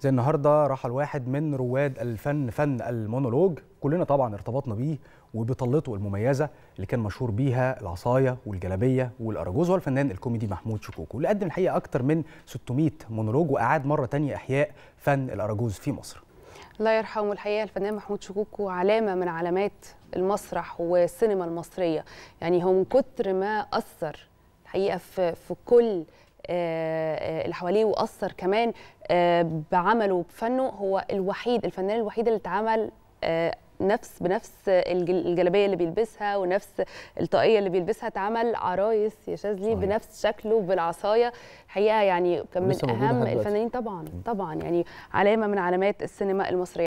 زي النهارده رحل واحد من رواد الفن فن المونولوج كلنا طبعا ارتبطنا بيه وبطلته المميزه اللي كان مشهور بيها العصايه والجلابيه والاراجوز والفنان الكوميدي محمود شكوكو اللي قدم الحقيقه اكتر من 600 مونولوج واعاد مره تانية احياء فن الاراجوز في مصر الله يرحمه الحقيقه الفنان محمود شكوكو علامه من علامات المسرح والسينما المصريه يعني هو من كتر ما اثر الحقيقه في في كل آه، آه، اللي حواليه واثر كمان آه، بعمله وبفنه هو الوحيد الفنان الوحيد اللي اتعمل نفس بنفس الجلابيه اللي بيلبسها ونفس الطاقيه اللي بيلبسها اتعمل عرايس يا شاذلي بنفس شكله بالعصايه حقيقه يعني كان من اهم الفنانين طبعا طبعا يعني علامه من علامات السينما المصريه